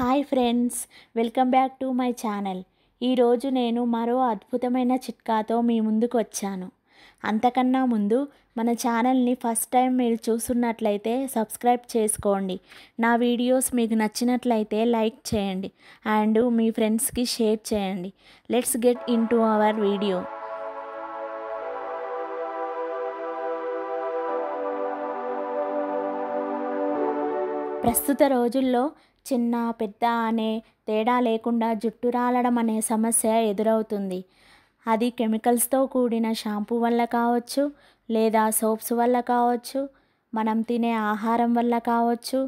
hi friends welcome back to my channel ఈరోజు నేను మరో అద్భుతమైన చిట్కాతో మీ ముందుకు వచ్చాను అంతకన్నా ముందు మన ఛానల్ని ఫస్ట్ టైం మీరు చూస్తున్నట్లయితే సబ్స్క్రైబ్ చేసుకోండి నా వీడియోస్ మీకు నచ్చినట్లయితే లైక్ చేయండి అండ్ మీ ఫ్రెండ్స్కి షేర్ చేయండి let's get into our video ప్రస్తుత రోజుల్లో చిన్న పెద్ద అనే తేడా లేకుండా జుట్టు రాలడం అనే సమస్య ఎదురవుతుంది అది కెమికల్స్తో కూడిన షాంపూ వల్ల కావచ్చు లేదా సోప్స్ వల్ల కావచ్చు మనం తినే ఆహారం వల్ల కావచ్చు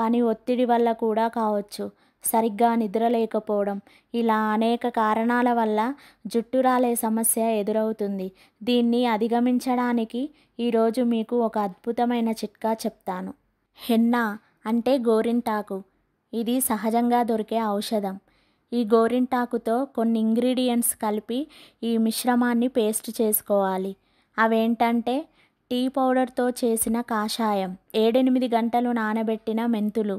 పని ఒత్తిడి వల్ల కూడా కావచ్చు సరిగ్గా నిద్ర లేకపోవడం ఇలా అనేక కారణాల వల్ల జుట్టు రాలే సమస్య ఎదురవుతుంది దీన్ని అధిగమించడానికి ఈరోజు మీకు ఒక అద్భుతమైన చిట్కా చెప్తాను హెన్నా అంటే గోరింటాకు ఇది సహజంగా దొరికే ఔషధం ఈ గోరింటాకుతో కొన్ని ఇంగ్రీడియంట్స్ కలిపి ఈ మిశ్రమాన్ని పేస్ట్ చేసుకోవాలి అవేంటంటే టీ పౌడర్తో చేసిన కాషాయం ఏడెనిమిది గంటలు నానబెట్టిన మెంతులు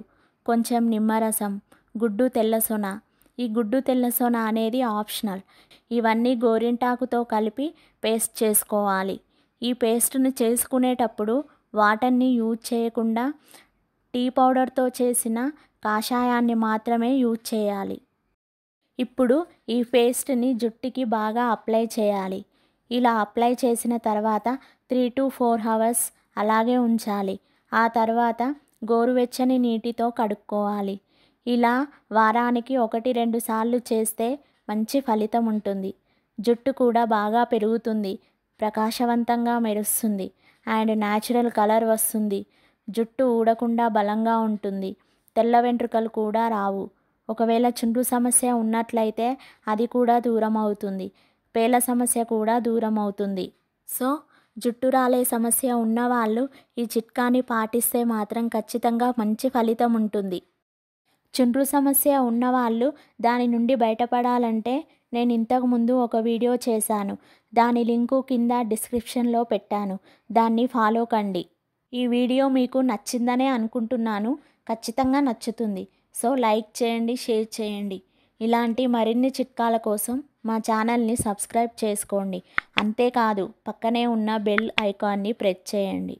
కొంచెం నిమ్మరసం గుడ్డు తెల్లసొన ఈ గుడ్డు తెల్లసొన అనేది ఆప్షనల్ ఇవన్నీ గోరింటాకుతో కలిపి పేస్ట్ చేసుకోవాలి ఈ పేస్ట్ను చేసుకునేటప్పుడు వాటర్ని యూజ్ చేయకుండా టీ పౌడర్తో చేసిన కాషాయాన్ని మాత్రమే యూజ్ చేయాలి ఇప్పుడు ఈ పేస్ట్ని జుట్టుకి బాగా అప్లై చేయాలి ఇలా అప్లై చేసిన తర్వాత త్రీ టు ఫోర్ అవర్స్ అలాగే ఉంచాలి ఆ తర్వాత గోరువెచ్చని నీటితో కడుక్కోవాలి ఇలా వారానికి ఒకటి రెండు సార్లు చేస్తే మంచి ఫలితం ఉంటుంది జుట్టు కూడా బాగా పెరుగుతుంది ప్రకాశవంతంగా మెరుస్తుంది అండ్ న్యాచురల్ కలర్ వస్తుంది జుట్టు ఊడకుండా బలంగా ఉంటుంది తెల్ల వెంట్రుకలు కూడా రావు ఒకవేళ చుండ్రు సమస్య ఉన్నట్లయితే అది కూడా దూరం అవుతుంది పేల సమస్య కూడా దూరం అవుతుంది సో జుట్టు రాలే సమస్య ఉన్నవాళ్ళు ఈ చిట్కాని పాటిస్తే మాత్రం ఖచ్చితంగా మంచి ఫలితం ఉంటుంది చుండ్రు సమస్య ఉన్నవాళ్ళు దాని నుండి బయటపడాలంటే నేను ఇంతకుముందు ఒక వీడియో చేశాను దాని లింకు కింద డిస్క్రిప్షన్లో పెట్టాను దాన్ని ఫాలో కండి ఈ వీడియో మీకు నచ్చిందనే అనుకుంటున్నాను ఖచ్చితంగా నచ్చుతుంది సో లైక్ చేయండి షేర్ చేయండి ఇలాంటి మరిన్ని చిట్కాల కోసం మా ఛానల్ని సబ్స్క్రైబ్ చేసుకోండి అంతేకాదు పక్కనే ఉన్న బెల్ ఐకాన్ని ప్రెస్ చేయండి